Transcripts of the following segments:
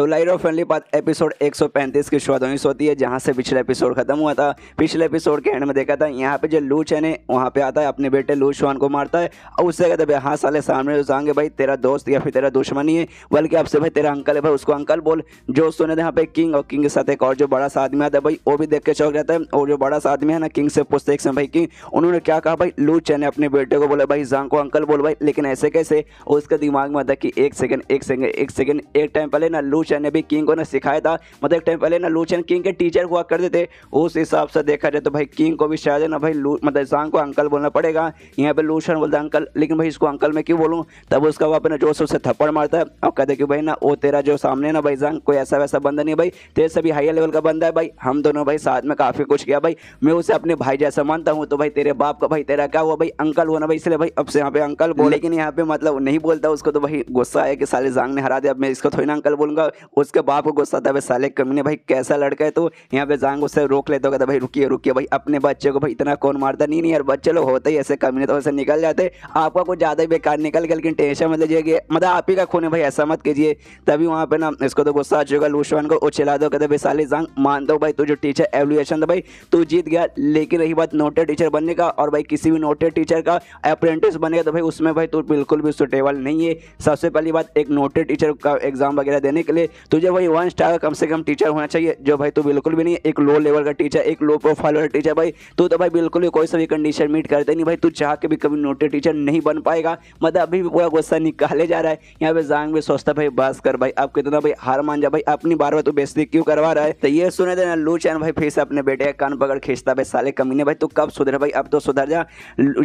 तो light of friendly बात episode 135 की शुरुआत होती है जहाँ से पिछला एपिसोड खत्म हुआ था पिछले एपिसोड के एंड में देखा था यहाँ पे जो लू चैन है वहाँ पे आता है अपने बेटे लू शवान को मारता है और उससे कहते हैं हाँ साले सामने जो जाएंगे भाई तेरा दोस्त या फिर तेरा दुश्मन ही है बल्कि आपसे भाई तेरा अंकल है भाई उसको अंकल बोल जो सुने थे यहाँ पे किंग और किंग के साथ एक और जो बड़ा सा आदमी आता है भाई वो भी देख के चौक रहता है और जो बड़ा सा आदमी है ना किंग से पूछते एक भाई किंग उन्होंने क्या कहा भाई लू चैन ने अपने बेटे को बोला भाई जांग को अंकल बोल भाई लेकिन ऐसे कैसे उसके दिमाग में आता कि एक सेकंड एक सेकंड एक सेकंड एक टाइम पहले ना लू लूचन ने भी किंग को ना सिखाया था मतलब एक टाइम पहले ना लूचन किंग के टीचर हुआ करते थे उस हिसाब से देखा जाए तो भाई किंग को भी शायद ना भाई मतलब सांग को अंकल बोलना पड़ेगा यहाँ पे लूचन बोलता अंकल लेकिन भाई इसको अंकल मैं क्यों बोलूँ तब उसका वो पर जोश उससे थप्पड़ मारता है और कहते कि भाई ना वो तेरा जो सामने ना भाई जंग कोई ऐसा वैसा बंदा नहीं भाई तेरे से भी हाई लेवल का बंदा है भाई हम दोनों भाई साथ में काफ़ी कुछ किया भाई मैं उसे अपने भाई जैसा मानता हूँ तो भाई तेरे बाप का भाई तेरा क्या हुआ भाई अंकल ना भाई इसलिए भाई अब से यहाँ पे अंकल बोले लेकिन यहाँ पे मतलब नहीं बोलता उसको तो भाई गुस्सा है कि साले जांग ने हरा दिया अब मैं इसको थोड़ी ना अंकल बोलूंगा उसके बाप को गुस्सा था भाई साले कमीने भाई कैसा लड़का है तो यहाँ पे जांग उससे रोक लेता होगा तो भाई रुकिए रुकिए भाई अपने बच्चे को भाई इतना कौन मारता नहीं नहीं यार बच्चे लोग होते ही ऐसे कमीने तो ऐसे निकल जाते आपका कुछ ज़्यादा ही बेकार निकल गया लेकिन टेंशन मत लीजिए मतलब आप ही का खून है भाई ऐसा मत कीजिए तभी वहाँ पे ना इसको तो गुस्सा आ चुका लूशवान को उछला दो कहते भाई साले जांग मान दो भाई तू जो टीचर एवलुएशन था भाई तू जीत गया लेकिन रही बात नोटेड टीचर बनने का और भाई किसी भी नोटेड टीचर का अप्रेंटिस बने तो भाई उसमें भाई तू बिल्कुल भी सुटेबल नहीं है सबसे पहली बात एक नोटेड टीचर का एग्जाम वगैरह देने के लिए होंगे तुझे भाई वन स्टार का कम से कम टीचर होना चाहिए जो भाई तू बिल्कुल भी नहीं एक लो लेवल का टीचर एक लो प्रोफाइल वाला टीचर भाई तू तो भाई बिल्कुल भी कोई सभी कंडीशन मीट करते नहीं भाई तू चाह के भी कभी नोटे टीचर नहीं बन पाएगा मतलब अभी भी पूरा गुस्सा निकाले जा रहा है यहाँ पे जांग भी सोचता भाई बस कर भाई आप कितना भाई हार मान जा भाई अपनी बार बार तू बेस्ती क्यों करवा रहा है तो ये सुने देना लू चैन भाई फिर से अपने बेटे का कान पकड़ खींचता भाई साले कमीने भाई तू कब सुधर भाई अब तो सुधर जा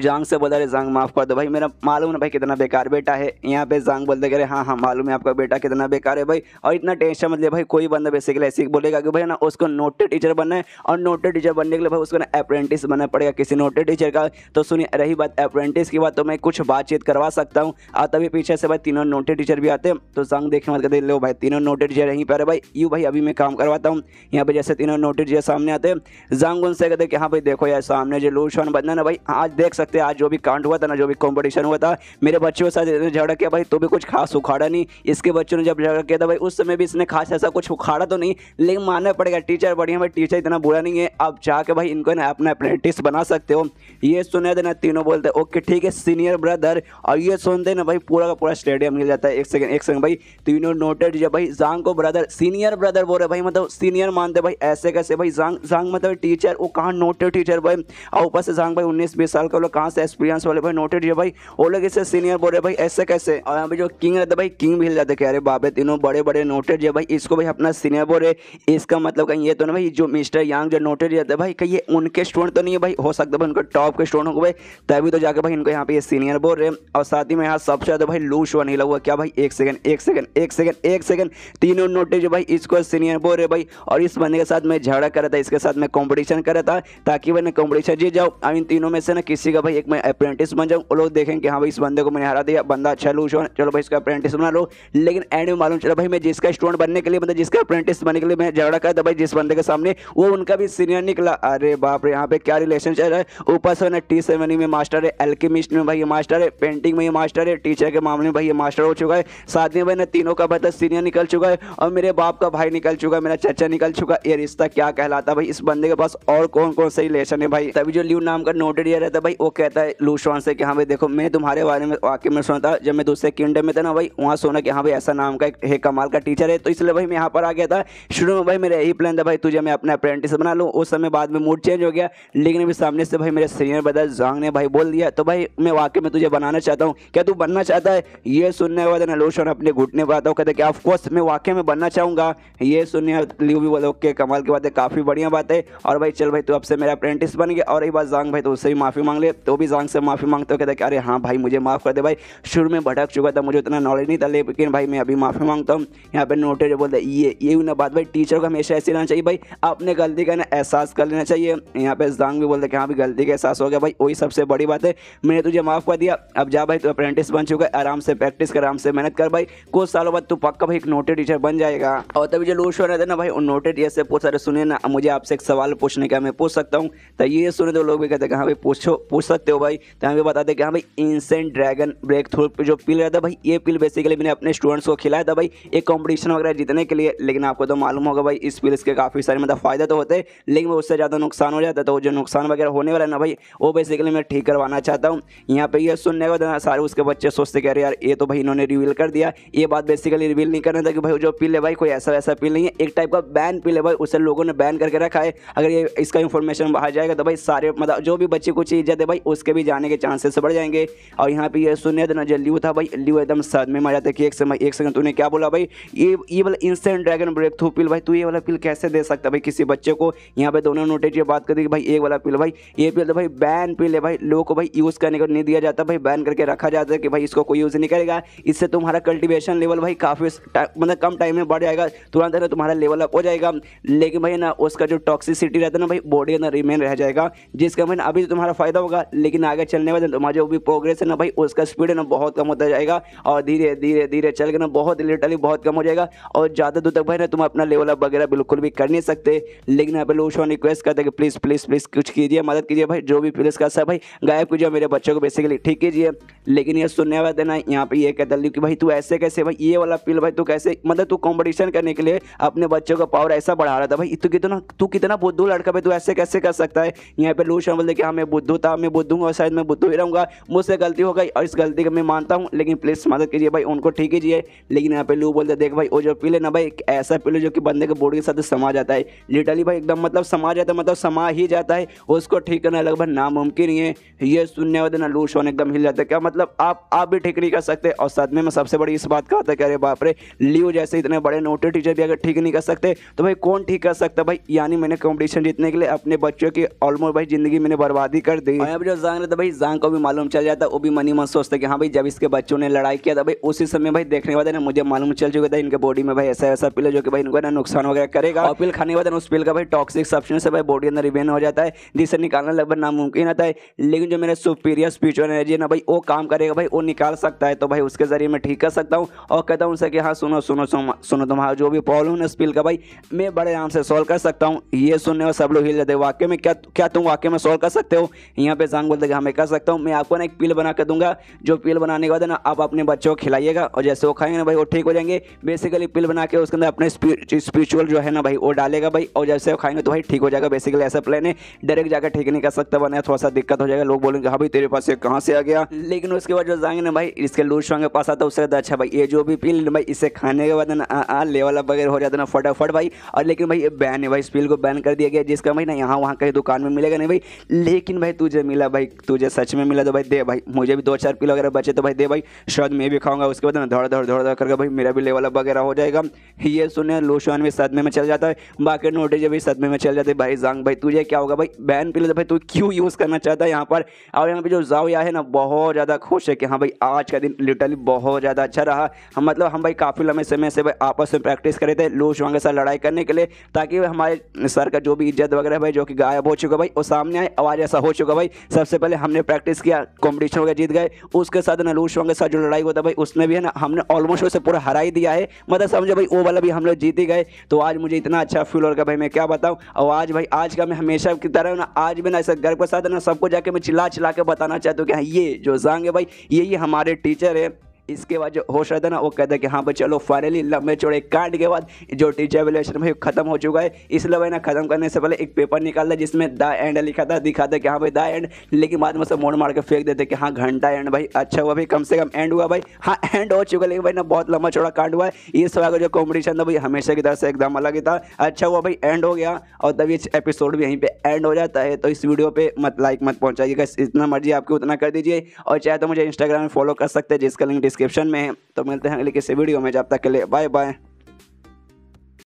जांग से बोला रहे जांग माफ कर दो भाई मेरा मालूम ना भाई कितना बेकार बेटा है यहाँ पे जांग बोलते कह रहे हाँ हाँ मालूम है आपका बेटा कितना बेकार है भाई और इतना टेंशन मतलब भाई कोई बंदा बेसिकली ऐसे बोलेगा कि भाई ना उसको नोटेड टीचर बनना है और नोटेड टीचर बनने के लिए भाई उसको ना अप्रेंटिस बनना पड़ेगा किसी नोटेड टीचर का तो सुनिए रही बात अप्रेंटिस की बात तो मैं कुछ बातचीत करवा सकता हूँ और तभी पीछे से भाई तीनों नोटेड टीचर भी आते हैं तो संग देखने मत करते लो भाई तीनों नोटेड टीचर यहीं पर भाई यू भाई अभी मैं काम करवाता हूँ यहाँ पर जैसे तीनों नोटेड टीचर सामने आते हैं जंग उनसे कहते कि हाँ भाई देखो यार सामने जो लूशन बदना ना भाई आज देख सकते हैं आज जो भी कांड हुआ था ना जो भी कॉम्पिटिशन हुआ था मेरे बच्चों के साथ झगड़ा किया भाई तो भी कुछ खास उखाड़ा नहीं इसके बच्चों ने जब झगड़ा किया था भाई उस समय भी इसने खास ऐसा कुछ उखाड़ा तो नहीं लेकिन मानना पड़ेगा टीचर बढ़िया भाई टीचर इतना बुरा नहीं है अब जाके भाई इनको ना अपना अप्रेंटिस बना सकते हो ये सुने देना तीनों बोलते ओके ठीक है सीनियर ब्रदर और ये सुनते ना भाई पूरा का पूरा स्टेडियम मिल जाता है एक सेकंड एक सेकंड भाई तीनों नोटेड जब भाई जांग को ब्रदर सीनियर ब्रदर बोल रहे भाई मतलब सीनियर मानते भाई ऐसे कैसे भाई जांग जांग मतलब टीचर वो कहाँ नोटेड टीचर भाई और ऊपर से जांग भाई उन्नीस बीस साल का लोग कहाँ से एक्सपीरियंस वाले भाई नोटेड भाई वो लोग इसे सीनियर बोल रहे भाई ऐसे कैसे और यहाँ पे जो किंग रहता भाई किंग भी हिल जाते कह रहे बाबे तीनों बड़े बड़े नोटेड जो भाई इसको भाई अपना सीनियर है इसका मतलब कहीं ये तो ना भाई जो मिस्टर यांग जो नोटेड रहता है भाई कहीं उनके स्टूडेंट तो नहीं है भाई हो सकता भाई उनका टॉप के स्टूडेंट हो भाई तभी तो जाकर भाई इनको यहाँ पे ये सीनियर बोल रहे हैं और साथ ही में यहाँ सबसे ज़्यादा भाई लूज वन हिला लगा क्या भाई एक सेकंड एक सेकंड एक सेकंड एक सेकंड तीनों नोटेड जो भाई इसको सीनियर बोल रहे भाई और इस बंदे के साथ मैं झगड़ा कर रहा था इसके साथ मैं कॉम्पिटिशन कर रहा था ताकि भाई मैं कॉम्पिटिशन जीत जाऊँ और इन तीनों में से ना किसी का भाई एक मैं अप्रेंटिस बन जाऊँ लोग देखें कि हाँ भाई इस बंदे को मैंने हरा दिया बंदा अच्छा लूज वन चलो भाई इसका अप्रेंटिस बना लो लेकिन एंड में मालूम चलो भाई मैं जिस जिसका स्टूडेंट बनने के लिए मतलब जिसका अप्रेंटिस बनने के लिए मैं झगड़ा करता भाई जिस बंदे के सामने वो उनका भी सीनियर निकला अरे बाप रे यहाँ पे क्या रिलेशन चल रहा है ऊपर से मैंने टी सेवनी में मास्टर है एल्केमिस्ट में भाई मास्टर है पेंटिंग में मास्टर है टीचर के मामले में भाई मास्टर हो चुका है साथ में भाई तीनों का मतलब सीनियर निकल चुका है और मेरे बाप का भाई निकल चुका है मेरा चचा निकल चुका है ये रिश्ता क्या कहलाता भाई इस बंदे के पास और कौन कौन सा रिलेशन है भाई तभी जो ल्यू नाम का नोटेड ये रहता भाई वो कहता है लूशवान से कि हाँ भाई देखो मैं तुम्हारे बारे में वाकई में सुना था जब मैं दूसरे किंगडम में था ना भाई वहाँ सुना कि हाँ भाई ऐसा नाम का एक है कमाल का टीचर है तो इसलिए भाई मैं यहाँ पर आ गया था शुरू में भाई मेरा यही प्लान था भाई तुझे मैं अपना अप्रेंटिस बना लूँ उस समय बाद में मूड चेंज हो गया लेकिन अभी सामने से भाई मेरे सीनियर बदल जांग ने भाई बोल दिया तो भाई मैं वाकई में तुझे बनाना चाहता हूँ क्या तू बनना चाहता है ये सुनने के बाद नलोशन अपने घुटने पर आता हूँ कहते कि ऑफकोर्स मैं वाकई में बनना चाहूँगा ये सुनने लियो भी बोलो के कमाल की बात है काफ़ी बढ़िया बात है और भाई चल भाई तू अब से मेरा अप्रेंटिस बन गया और एक बार जांग भाई तो उससे भी माफ़ी मांग ले तो भी जांग से माफ़ी मांगते हो कहते कि अरे हाँ भाई मुझे माफ़ कर दे भाई शुरू में भटक चुका था मुझे उतना नॉलेज नहीं था लेकिन भाई मैं अभी माफ़ी मांगता हूँ यहाँ पर नोटे बोलते है ये ये ना बात भाई टीचर को हमेशा ऐसे रहना चाहिए भाई अपने गलती का ना एहसास कर लेना चाहिए यहाँ पे जंग भी बोलते कि हाँ भी गलती का एहसास हो गया भाई वही सबसे बड़ी बात है मैंने तुझे माफ़ कर दिया अब जा भाई तू अप्रेंटिस बन चुका है आराम से प्रैक्टिस कर आराम से मेहनत कर भाई कुछ सालों बाद तू पक्का भाई एक नोटे टीचर बन जाएगा और तभी जो लूश हो रहे थे ना भाई उन नोटे टीचर से पूछ सारे सुने ना मुझे आपसे एक सवाल पूछने का मैं पूछ सकता हूँ तो ये सुने तो लोग भी कहते हैं हाँ भाई पूछो पूछ सकते हो भाई तो हमें बताते हैं कि हाँ भाई इंसेंट ड्रैगन ब्रेक थ्रू जो पिल रहता है भाई ये पिल बेसिकली मैंने अपने स्टूडेंट्स को खिलाया था भाई एक कंपटीशन वगैरह जीतने के लिए लेकिन आपको तो मालूम होगा भाई इस पिल्स के काफ़ी सारे मतलब फ़ायदा तो होते हैं लेकिन वो उससे ज़्यादा नुकसान हो जाता है तो जो नुकसान वगैरह होने वाला है ना भाई वो बेसिकली मैं ठीक करवाना चाहता हूँ यहाँ पर ये सुनने को सारे उसके बच्चे सोचते कह रहे यार ये तो भाई इन्होंने रिवील कर दिया ये बात बेसिकली रिवील नहीं करना था कि भाई जो पिल है भाई कोई ऐसा वैसा पिल नहीं है एक टाइप का बैन पिल है भाई उसे लोगों ने बैन करके रखा है अगर ये इसका इन्फॉर्मेशन बाहर जाएगा तो भाई सारे मतलब जो भी बच्चे कुछ इज्जत है भाई उसके भी जाने के चांसेस बढ़ जाएंगे और यहाँ पे ये सुनने देना जो ल्यू था भाई ल्यू एकदम सदमे में मारा था कि एक समय एक सेकंड तूने क्या बोला भाई ये ये वाला instant dragon breakthrough pill भाई तू ये वाला पिल कैसे दे सकता भाई किसी बच्चे को यहाँ पे दोनों नोटेज ये बात दी कि भाई एक वाला पिल भाई ये पिल तो भाई बैन पिल है भाई लोगों को भाई यूज़ करने को नहीं दिया जाता भाई बैन करके रखा जाता है कि भाई इसको कोई यूज़ नहीं करेगा इससे तुम्हारा कल्टिवेशन लेवल भाई काफ़ी मतलब कम टाइम में बढ़ जाएगा तुरंत ना तुम्हारा लेवल अप हो जाएगा लेकिन भाई ना उसका जो टॉक्सिसिटी रहता है ना भाई बॉडी ना रिमेन रह जाएगा जिसका भाई अभी तो तुम्हारा फायदा होगा लेकिन आगे चलने वाले तुम्हारा जो भी प्रोग्रेस है ना भाई उसका स्पीड है ना बहुत कम होता जाएगा और धीरे धीरे धीरे चल के ना बहुत लिटरली बहुत कम खत्म हो जाएगा और ज़्यादा दूर तक भाई ना तुम अपना लेवल अप वगैरह बिल्कुल भी कर नहीं सकते लेकिन यहाँ पे लोग शो रिक्वेस्ट करते हैं कि प्लीज़ प्लीज़ प्लीज़ कुछ कीजिए मदद कीजिए भाई जो भी प्लेस का सब भाई गायब कीजिए मेरे बच्चों को बेसिकली ठीक कीजिए लेकिन यह सुनने वाला देना यहाँ पे ये कहता कि भाई तू ऐसे कैसे भाई ये वाला फील भाई तू कैसे मतलब तू कॉम्पिटिशन करने के लिए अपने बच्चों का पावर ऐसा बढ़ा रहा था भाई तू कितना तू कितना बुद्धू लड़का भाई तू ऐसे कैसे कर सकता है यहाँ पे लोग शर्म बोलते हाँ मैं बुद्धू था मैं बुद्धू और शायद मैं बुद्धू ही रहूँगा मुझसे गलती हो गई और इस गलती का मैं मानता हूँ लेकिन प्लीज़ मदद कीजिए भाई उनको ठीक कीजिए लेकिन यहाँ पे लू बोलते देख भाई वो जो पिल है ना भाई एक ऐसा पिल है जो कि बंदे के बॉडी के साथ समा जाता है लिटरली भाई एकदम मतलब समा जाता है मतलब समा ही जाता है उसको ठीक करना लगभग नामुमकिन ही है ये सुनने वाले ना लूज होने एकदम हिल जाता है क्या मतलब आप आप भी ठीक नहीं कर सकते और साथ में मैं सबसे बड़ी इस बात का आता है अरे बाप रे लियो जैसे इतने बड़े नोटे टीचर भी अगर ठीक नहीं कर सकते तो भाई कौन ठीक कर सकता भाई यानी मैंने कॉम्पिटिशन जीतने के लिए अपने बच्चों की ऑलमोस्ट भाई जिंदगी मैंने बर्बादी कर दी अब जो जांग रहे भाई जांग को भी मालूम चल जाता वो भी मनी मन सोचता कि हाँ भाई जब इसके बच्चों ने लड़ाई किया था भाई उसी समय भाई देखने वाले ना मुझे मालूम चल चुका है इनके बॉडी में भाई ऐसा ऐसा पिल है जो कि भाई इनको ना नुकसान वगैरह करेगा और पिल खाने के बाद उस पिल का भाई टॉक्सिक सब्सटेंस से भाई बॉडी अंदर रिवेन हो जाता है जिससे निकालना लगभग नामुमकिन होता है लेकिन जो मेरे सुपीरियर स्पिरिचुअल एनर्जी है ना भाई वो काम करेगा भाई वो निकाल सकता है तो भाई उसके जरिए मैं ठीक कर सकता हूँ और कहता हूँ उनसे कि हाँ सुनो सुनो सुनो तुम्हारा जो भी प्रॉब्लम है उस पिल का भाई मैं बड़े आराम से सॉल्व कर सकता हूँ ये सुनने और सब लोग हिल जाते हैं वाक्य में क्या क्या तुम वाक्य में सॉल्व कर सकते हो यहाँ पे सांग बोलते हैं हाँ, मैं कर सकता हूँ मैं आपको ना एक पिल बना कर दूंगा जो पिल बनाने के बाद ना आप अपने बच्चों को खिलाइएगा और जैसे वो खाएंगे ना भाई वो ठीक हो जाएंगे बेसिकली पिल बना के उसके अंदर अपने स्पिरिचुअल जो है ना भाई वो डालेगा भाई और जैसे वो खाएंगे तो भाई ठीक हो जाएगा बेसिकली ऐसा प्लान है डायरेक्ट जाकर ठीक नहीं कर सकता बना थोड़ा सा दिक्कत हो जाएगा लोग बोलेंगे हाँ भाई तेरे पास ये कहाँ से आ गया लेकिन उसके बाद जो जाएंगे ना भाई इसके लूज शॉन्ग के पास आता है उससे अच्छा भाई ये जो भी पिल भाई इसे खाने के बाद ना लेवल अप वगैरह हो जाता ना फटाफट भाई और लेकिन भाई ये बैन है भाई इस पिल को बैन कर दिया गया जिसका भाई ना यहाँ वहाँ कहीं दुकान में मिलेगा नहीं भाई लेकिन भाई तुझे मिला भाई तुझे सच में मिला तो भाई दे भाई मुझे भी दो चार पिल वगैरह बचे तो भाई दे भाई शायद मैं भी खाऊंगा उसके बाद ना धड़ धड़ धड़ धड़ करके भाई मेरा भी लेवल वगैरह हो जाएगा ये सुने लोशन भी सदमे में चल जाता है बाकी नोटिस भी सदमे में चल जाते हैं भाई जांग भाई तुझे क्या होगा भाई बैन पिलर भाई तू क्यों यूज़ करना चाहता है यहाँ पर और यहाँ पर जो जाविया है ना बहुत ज़्यादा खुश है कि हाँ भाई आज का दिन लिटरली बहुत ज़्यादा अच्छा रहा हम मतलब हम भाई काफ़ी लंबे समय से भाई आपस में प्रैक्टिस करे थे लोशवान के साथ लड़ाई करने के लिए ताकि हमारे सर का जो भी इज्जत वगैरह भाई जो कि गायब हो चुका भाई वो सामने आए आवाज़ ऐसा हो चुका भाई सबसे पहले हमने प्रैक्टिस किया कॉम्पिटिशन वगैरह जीत गए उसके साथ ना लोशवान के साथ जो लड़ाई हुआ था भाई उसमें भी है ना हमने ऑलमोस्ट उसे पूरा हरा ही दिया है मतलब समझो भाई वो वाला भी हम लोग जीत ही गए तो आज मुझे इतना अच्छा फील हो रहा भाई मैं क्या बताऊँ और आज भाई आज का मैं हमेशा की तरह ना आज भी ना ऐसा गर्व के साथ ना सबको जाके मैं चिल्ला चिल्ला के बताना चाहता हूँ कि हाँ, ये जो जांग है भाई यही हमारे टीचर है इसके बाद जो होश रहता ना वो कहता है कि हाँ भाई चलो फाइनली लंबे चौड़े कांड के बाद जो टीचर वैल्यूएशन भाई खत्म हो चुका है इसलिए भाई ना खत्म करने से पहले एक पेपर निकालता जिसमें द एंड लिखा था दिखा था कि हाँ भाई द एंड लेकिन बाद में उसे मोड़ मार के फेंक देते कि हाँ घंटा एंड भाई अच्छा हुआ भाई कम से कम एंड हुआ भाई हाँ एंड हो चुका लेकिन भाई ना बहुत लंबा चौड़ा कांड हुआ है इस सवाल का जो कॉम्पिटिशन था भाई हमेशा की तरह से एकदम अलग ही था अच्छा हुआ भाई एंड हो गया और तभी एपिसोड भी यहीं पर एंड हो जाता है तो इस वीडियो पे मत लाइक मत पहुँचाइएगा इतना मर्जी आपकी उतना कर दीजिए और चाहे तो मुझे इंस्टाग्राम में फॉलो कर सकते हैं जिसका लिंक डिस्क्रिप्शन में है तो मिलते हैं अगले किसी वीडियो में जब तक के लिए बाय बाय